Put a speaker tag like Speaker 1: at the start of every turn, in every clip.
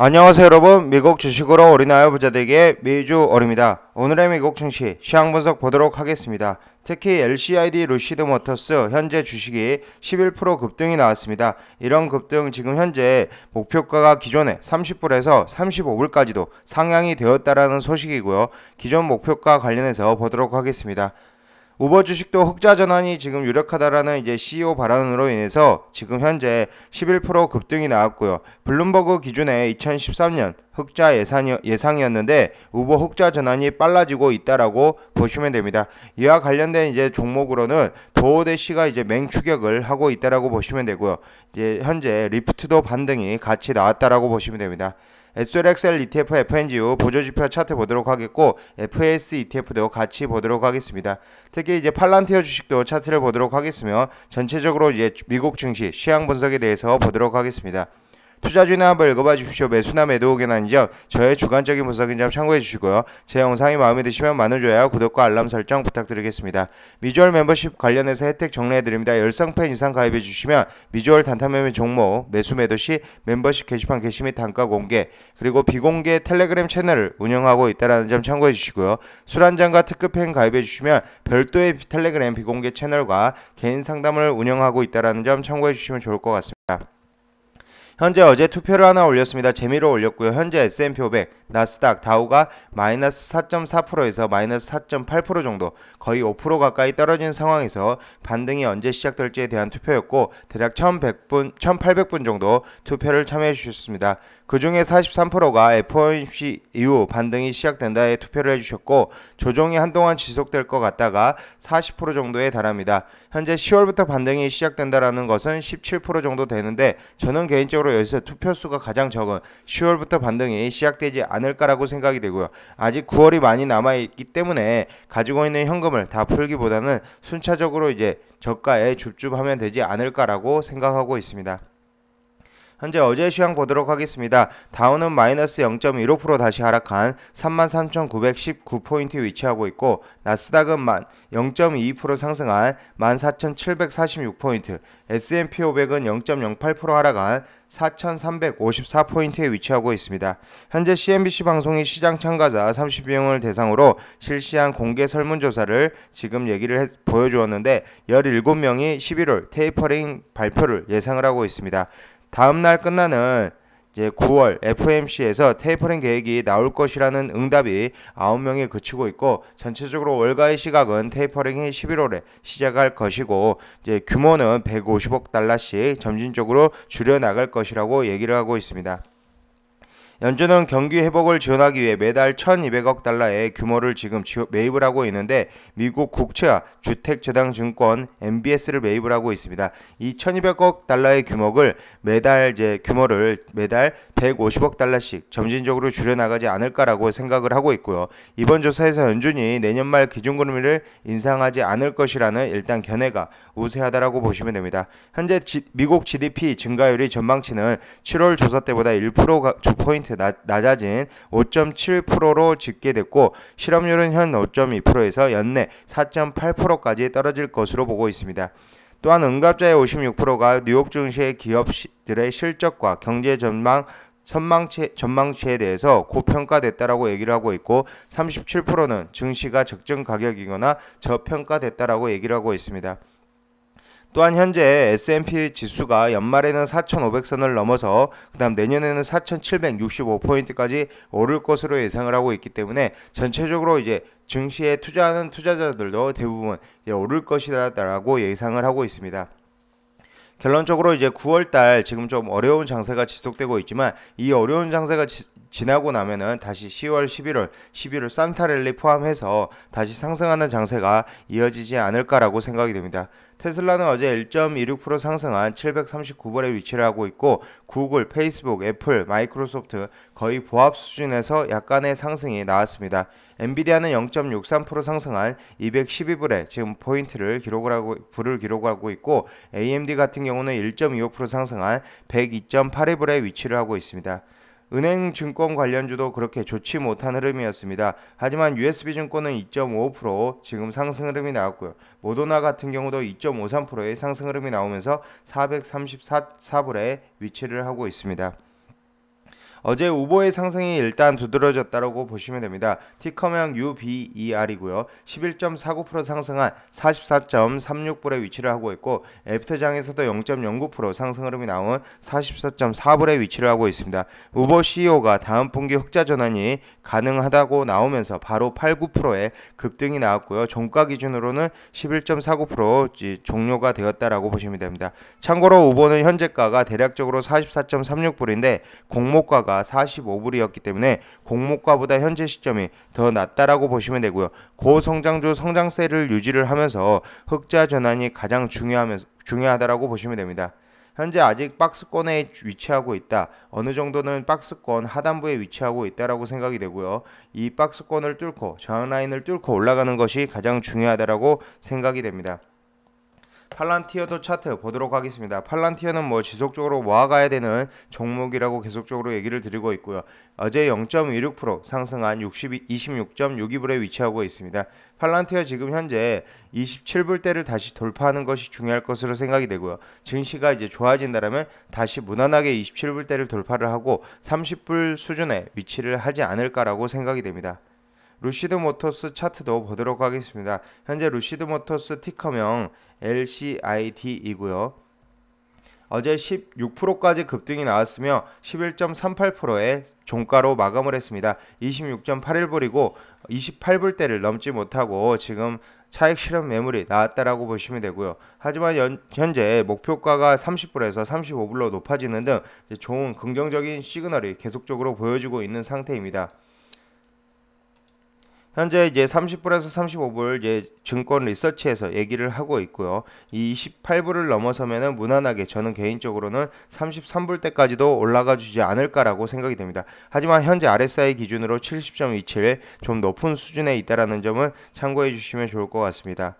Speaker 1: 안녕하세요 여러분 미국 주식으로 어린아이 부자들에게매주어립니다 오늘의 미국 증시 시황 분석 보도록 하겠습니다. 특히 LCID 루시드 모터스 현재 주식이 11% 급등이 나왔습니다. 이런 급등 지금 현재 목표가가 기존에 30불에서 35불까지도 상향이 되었다라는 소식이고요. 기존 목표가 관련해서 보도록 하겠습니다. 우버 주식도 흑자 전환이 지금 유력하다라는 이제 CEO 발언으로 인해서 지금 현재 11% 급등이 나왔고요. 블룸버그 기준에 2013년 흑자 예산이, 예상이었는데 우버 흑자 전환이 빨라지고 있다라고 보시면 됩니다. 이와 관련된 이제 종목으로는 도어대시가 이제 맹추격을 하고 있다라고 보시면 되고요. 이제 현재 리프트도 반등이 같이 나왔다라고 보시면 됩니다. SLXL ETF, FNGU 보조지표 차트 보도록 하겠고 FS ETF도 같이 보도록 하겠습니다. 특히 이제 팔란티어 주식도 차트를 보도록 하겠으며 전체적으로 이제 미국 증시 시향 분석에 대해서 보도록 하겠습니다. 투자주의는 한번 읽어봐 주십시오. 매수나 매도 의견 아니죠? 저의 주관적인 분석인 점 참고해 주시고요. 제 영상이 마음에 드시면 많은 좋아요, 구독과 알람 설정 부탁드리겠습니다. 미주얼 멤버십 관련해서 혜택 정리해 드립니다. 열성팬 이상 가입해 주시면 미주얼 단타매매 종목, 매수 매도 시 멤버십 게시판 게시 및 단가 공개, 그리고 비공개 텔레그램 채널을 운영하고 있다는 점 참고해 주시고요. 술한 잔과 특급팬 가입해 주시면 별도의 텔레그램 비공개 채널과 개인 상담을 운영하고 있다는 점 참고해 주시면 좋을 것 같습니다. 현재 어제 투표를 하나 올렸습니다. 재미로 올렸고요. 현재 S&P 500, 나스닥, 다우가 마이너스 4.4%에서 마이너스 4.8% 정도 거의 5% 가까이 떨어진 상황에서 반등이 언제 시작될지에 대한 투표였고 대략 1100분, 1800분 정도 투표를 참여해 주셨습니다. 그중에 43%가 FOMC 이후 반등이 시작된다에 투표를 해주셨고 조정이 한동안 지속될 것 같다가 40% 정도에 달합니다. 현재 10월부터 반등이 시작된다라는 것은 17% 정도 되는데 저는 개인적으로 여기서 투표수가 가장 적은 10월부터 반등이 시작되지 않을까라고 생각이 되고요. 아직 9월이 많이 남아있기 때문에 가지고 있는 현금을 다 풀기보다는 순차적으로 이제 저가에 줍줍하면 되지 않을까라고 생각하고 있습니다. 현재 어제 시황 보도록 하겠습니다. 다우는 마이너스 0.15% 다시 하락한 33,919포인트 위치하고 있고 나스닥은 0.22% 상승한 14,746포인트, S&P 500은 0.08% 하락한 4,354포인트에 위치하고 있습니다. 현재 CNBC 방송이 시장 참가자 30명을 대상으로 실시한 공개 설문조사를 지금 얘기를 해, 보여주었는데 17명이 11월 테이퍼링 발표를 예상을 하고 있습니다. 다음 날 끝나는 이제 9월 FMC에서 o 테이퍼링 계획이 나올 것이라는 응답이 9명에 그치고 있고 전체적으로 월가의 시각은 테이퍼링이 11월에 시작할 것이고 이제 규모는 150억 달러씩 점진적으로 줄여 나갈 것이라고 얘기를 하고 있습니다. 연준은 경기 회복을 지원하기 위해 매달 1,200억 달러의 규모를 지금 매입을 하고 있는데 미국 국채와 주택재당증권 MBS를 매입을 하고 있습니다. 이 1,200억 달러의 규모를 매달 이제 규모를 매달 150억 달러씩 점진적으로 줄여나가지 않을까라고 생각을 하고 있고요. 이번 조사에서 연준이 내년 말 기준금리를 인상하지 않을 것이라는 일단 견해가 우세하다라고 보시면 됩니다. 현재 지, 미국 GDP 증가율이 전망치는 7월 조사 때보다 1%포인트 낮아진 5.7%로 집계됐고 실업률은 현 5.2%에서 연내 4.8%까지 떨어질 것으로 보고 있습니다. 또한 응답자의 56%가 뉴욕 증시의 기업들의 실적과 경제 전망 선망치, 전망치에 대해서 고평가됐다라고 얘기를 하고 있고 37%는 증시가 적정 가격이거나 저평가됐다라고 얘기를 하고 있습니다. 또한 현재 S&P 지수가 연말에는 4,500선을 넘어서 그다음 내년에는 4,765포인트까지 오를 것으로 예상을 하고 있기 때문에 전체적으로 이제 증시에 투자하는 투자자들도 대부분 오를 것이다라고 예상을 하고 있습니다. 결론적으로 이제 9월달 지금 좀 어려운 장세가 지속되고 있지만 이 어려운 장세가 지, 나고 나면은 다시 10월, 11월, 11월 산타랠리 포함해서 다시 상승하는 장세가 이어지지 않을까라고 생각이 됩니다. 테슬라는 어제 1.26% 상승한 739번에 위치를 하고 있고 구글, 페이스북, 애플, 마이크로소프트 거의 보합 수준에서 약간의 상승이 나왔습니다. 엔비디아는 0.63% 상승한 212불에 지금 포인트를 기록을 하고 불을 기록하고 있고 AMD 같은 경우는 1.25% 상승한 102.82불에 위치를 하고 있습니다. 은행 증권 관련주도 그렇게 좋지 못한 흐름이었습니다. 하지만 USB 증권은 2.5% 지금 상승 흐름이 나왔고요. 모더나 같은 경우도 2.53%의 상승 흐름이 나오면서 434불에 위치를 하고 있습니다. 어제 우보의 상승이 일단 두드러졌다라고 보시면 됩니다. 티커명 UBER이고요. 11.49% 상승한 44.36불에 위치를 하고 있고 애프터장에서도 0.09% 상승 흐름이 나온 44.4불에 위치를 하고 있습니다. 우보 CEO가 다음 분기 흑자 전환이 가능하다고 나오면서 바로 8.9%의 급등이 나왔고요. 종가 기준으로는 11.49% 종료가 되었다라고 보시면 됩니다. 참고로 우보는 현재가가 대략적으로 44.36불인데 공모가가 달러가 45불이었기 때문에 공모가보다 현재 시점이 더 낮다라고 보시면 되고요. 고성장주 성장세를 유지를 하면서 흑자 전환이 가장 중요하면서 중요하다라고 보시면 됩니다. 현재 아직 박스권에 위치하고 있다. 어느 정도는 박스권 하단부에 위치하고 있다라고 생각이 되고요. 이 박스권을 뚫고 저항 라인을 뚫고 올라가는 것이 가장 중요하다라고 생각이 됩니다. 팔란티어도 차트 보도록 하겠습니다. 팔란티어는 뭐 지속적으로 모아가야 되는 종목이라고 계속적으로 얘기를 드리고 있고요. 어제 0 1 6 상승한 26.62불에 위치하고 있습니다. 팔란티어 지금 현재 27불대를 다시 돌파하는 것이 중요할 것으로 생각이 되고요. 증시가 이제 좋아진다면 다시 무난하게 27불대를 돌파를 하고 30불 수준에 위치를 하지 않을까라고 생각이 됩니다. 루시드 모터스 차트도 보도록 하겠습니다. 현재 루시드 모터스 티커명 LCID이고요. 어제 16%까지 급등이 나왔으며 11.38%의 종가로 마감을 했습니다. 26.81불이고 28불대를 넘지 못하고 지금 차익 실현 매물이 나왔다라고 보시면 되고요. 하지만 연, 현재 목표가가 30불에서 35불로 높아지는 등 좋은 긍정적인 시그널이 계속적으로 보여지고 있는 상태입니다. 현재 이제 30불에서 35불 이제 증권 리서치에서 얘기를 하고 있고요. 이 28불을 넘어서면 무난하게 저는 개인적으로는 33불 때까지도 올라가 주지 않을까라고 생각이 됩니다. 하지만 현재 RSI 기준으로 70.27 좀 높은 수준에 있다라는 점은 참고해 주시면 좋을 것 같습니다.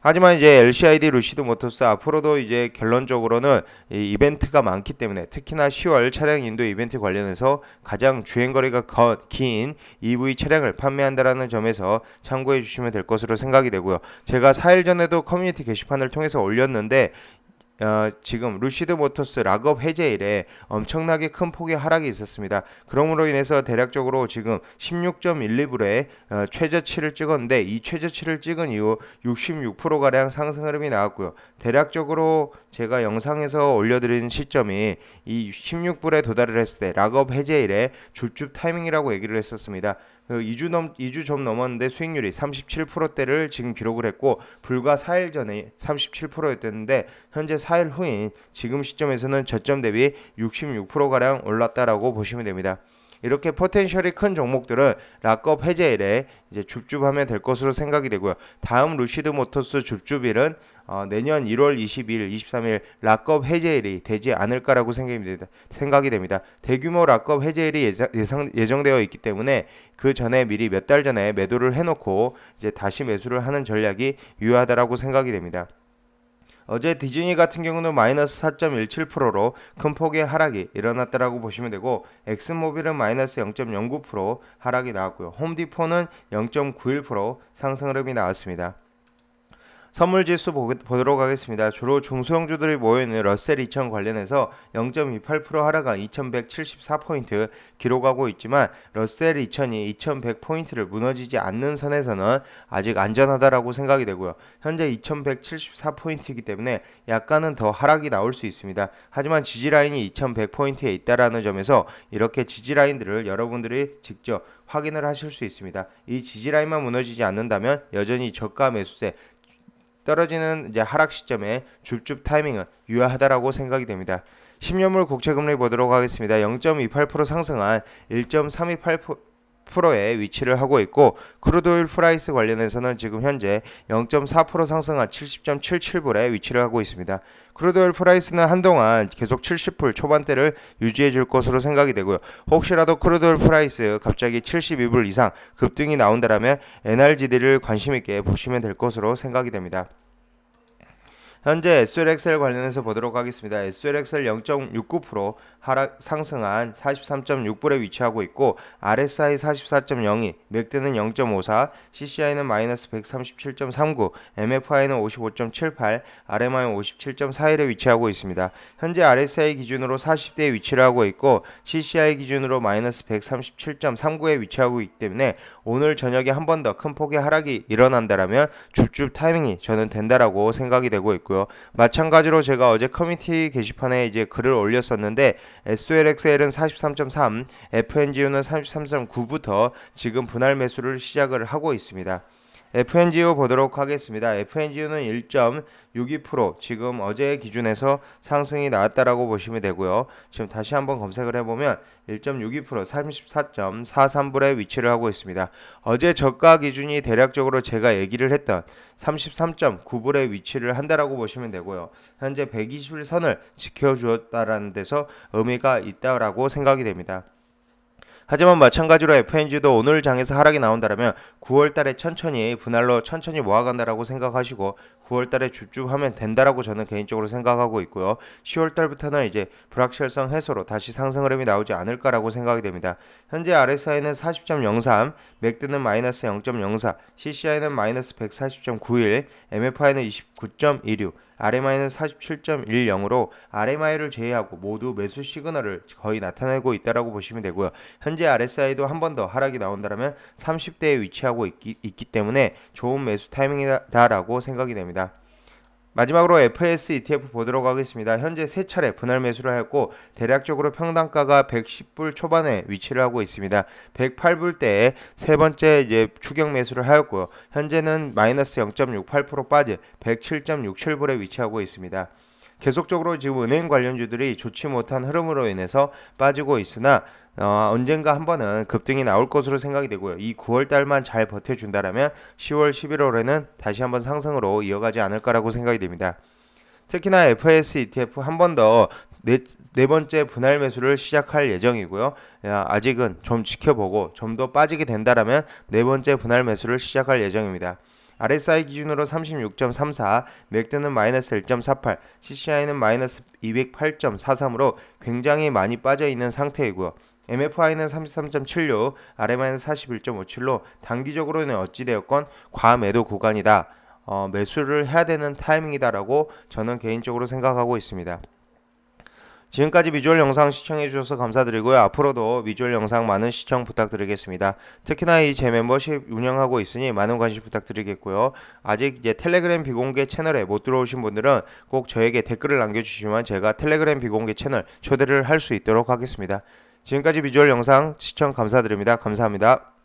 Speaker 1: 하지만 이제 LCID 루시드 모터스 앞으로도 이제 결론적으로는 이벤트가 많기 때문에 특히나 10월 차량 인도 이벤트 관련해서 가장 주행 거리가 긴 EV 차량을 판매한다라는 점에서 참고해 주시면 될 것으로 생각이 되고요. 제가 4일 전에도 커뮤니티 게시판을 통해서 올렸는데 어, 지금 루시드 모터스 락업 해제 이래 엄청나게 큰 폭의 하락이 있었습니다. 그러므로 인해서 대략적으로 지금 16.12불에 어, 최저치를 찍었는데 이 최저치를 찍은 이후 66%가량 상승 흐름이 나왔고요. 대략적으로 제가 영상에서 올려드린 시점이 이 16불에 도달을 했을 때 락업 해제 이래 줍줍 타이밍이라고 얘기를 했었습니다. 2주 그 넘 2주 좀 넘었는데 수익률이 37%대를 지금 기록을 했고 불과 4일 전에 37%였는데 현재 4일 후인 지금 시점에서는 저점 대비 66% 가량 올랐다라고 보시면 됩니다. 이렇게 포텐셜이 큰 종목들은 락업 해제 일에 이제 줍줍하면 될 것으로 생각이 되고요. 다음 루시드 모터스 줍줍일은 어, 내년 1월 22일, 23일 락업 해제일이 되지 않을까라고 생각이 됩니다. 대규모 락업 해제일이 예상, 예상, 예정되어 있기 때문에 그 전에 미리 몇 달 전에 매도를 해놓고 이제 다시 매수를 하는 전략이 유효하다라고 생각이 됩니다. 어제 디즈니 같은 경우는 마이너스 4.17%로 큰 폭의 하락이 일어났다라고 보시면 되고 엑스모빌은 마이너스 0.09% 하락이 나왔고요. 홈디포는 0.91% 상승 흐름이 나왔습니다. 선물 지수 보도록 하겠습니다. 주로 중소형주들이 모여있는 러셀 2000 관련해서 0.28% 하락한 2174포인트 기록하고 있지만 러셀 2000이 2100포인트를 무너지지 않는 선에서는 아직 안전하다라고 생각이 되고요. 현재 2174포인트이기 때문에 약간은 더 하락이 나올 수 있습니다. 하지만 지지라인이 2100포인트에 있다라는 점에서 이렇게 지지라인들을 여러분들이 직접 확인을 하실 수 있습니다. 이 지지라인만 무너지지 않는다면 여전히 저가 매수세 떨어지는 이제 하락 시점에 줍줍 타이밍은 유효하다라고 생각이 됩니다. 10년물 국채 금리 보도록 하겠습니다. 0.28% 상승한 1.328% 프로에 위치를 하고 있고 크루드 오일 프라이스 관련해서는 지금 현재 0.4% 상승한 70.77불에 위치를 하고 있습니다. 크루드 오일 프라이스는 한동안 계속 70불 초반대를 유지해 줄 것으로 생각이 되고요. 혹시라도 크루드 오일 프라이스 갑자기 72불 이상 급등이 나온다면 NRGD를 관심 있게 보시면 될 것으로 생각이 됩니다. 현재 SLXL 관련해서 보도록 하겠습니다. SLXL 0.69% 하락 상승한 43.6불에 위치하고 있고 RSI 4 4 0이 맥드는 0.54, CCI는 마이너스 137.39, MFI는 55.78, RMI는 57.41에 위치하고 있습니다. 현재 RSI 기준으로 40대에 위치를 하고 있고 CCI 기준으로 마이너스 137.39에 위치하고 있기 때문에 오늘 저녁에 한 번 더 큰 폭의 하락이 일어난다라면 줍줍 타이밍이 저는 된다라고 생각이 되고 있고요. 있고요. 마찬가지로 제가 어제 커뮤니티 게시판에 이제 글을 올렸었는데 SLXL은 43.3, FNGU는 33.9부터 지금 분할 매수를 시작을 하고 있습니다. f n g o 보도록 하겠습니다. f n g o 는1.62% 지금 어제 기준에서 상승이 나왔다라고 보시면 되고요. 지금 다시 한번 검색을 해보면 1.62% 34.43불에 위치를 하고 있습니다. 어제 저가 기준이 대략적으로 제가 얘기를 했던 3 3 9불의 위치를 한다라고 보시면 되고요. 현재 120일 선을 지켜주었다라는 데서 의미가 있다라고 생각이 됩니다. 하지만 마찬가지로 FNG도 오늘 장에서 하락이 나온다면 9월달에 천천히 분할로 천천히 모아간다라고 생각하시고 9월 달에 쭉쭉 하면 된다라고 저는 개인적으로 생각하고 있고요. 10월 달부터는 이제 불확실성 해소로 다시 상승 흐름이 나오지 않을까라고 생각이 됩니다. 현재 RSI는 40.03, 맥드는 마이너스 0.04, CCI는 마이너스 140.91, MFI는 29.16, RMI는 47.10으로 RMI를 제외하고 모두 매수 시그널을 거의 나타내고 있다라고 보시면 되고요. 현재 RSI도 한 번 더 하락이 나온다면 30대에 위치하고 있기, 있기 때문에 좋은 매수 타이밍이다라고 생각이 됩니다. 마지막으로 FS ETF 보도록 하겠습니다. 현재 세 차례 분할 매수를 했고 대략적으로 평당가가 110불 초반에 위치를 하고 있습니다. 108불 때에 세 번째 이제 추격 매수를 하였고요. 현재는 마이너스 0.68% 빠진 107.67불에 위치하고 있습니다. 계속적으로 지금 은행 관련주들이 좋지 못한 흐름으로 인해서 빠지고 있으나 어, 언젠가 한 번은 급등이 나올 것으로 생각이 되고요. 이 9월 달만 잘 버텨준다라면 10월, 11월에는 다시 한번 상승으로 이어가지 않을까라고 생각이 됩니다. 특히나 FS ETF 한 번 더 네, 네 번째 분할 매수를 시작할 예정이고요. 아직은 좀 지켜보고 좀 더 빠지게 된다라면 네 번째 분할 매수를 시작할 예정입니다. RSI 기준으로 36.34, 맥드는 마이너스 1.48, CCI는 마이너스 208.43으로 굉장히 많이 빠져 있는 상태이고요. MFI는 33.76, RMI는 41.57로 단기적으로는 어찌되었건 과매도 구간이다. 어, 매수를 해야 되는 타이밍이다라고 저는 개인적으로 생각하고 있습니다. 지금까지 비주얼 영상 시청해주셔서 감사드리고요. 앞으로도 비주얼 영상 많은 시청 부탁드리겠습니다. 특히나 이 제 멤버십 운영하고 있으니 많은 관심 부탁드리겠고요. 아직 이제 텔레그램 비공개 채널에 못 들어오신 분들은 꼭 저에게 댓글을 남겨주시면 제가 텔레그램 비공개 채널 초대를 할 수 있도록 하겠습니다. 지금까지 비주얼 영상 시청 감사드립니다. 감사합니다.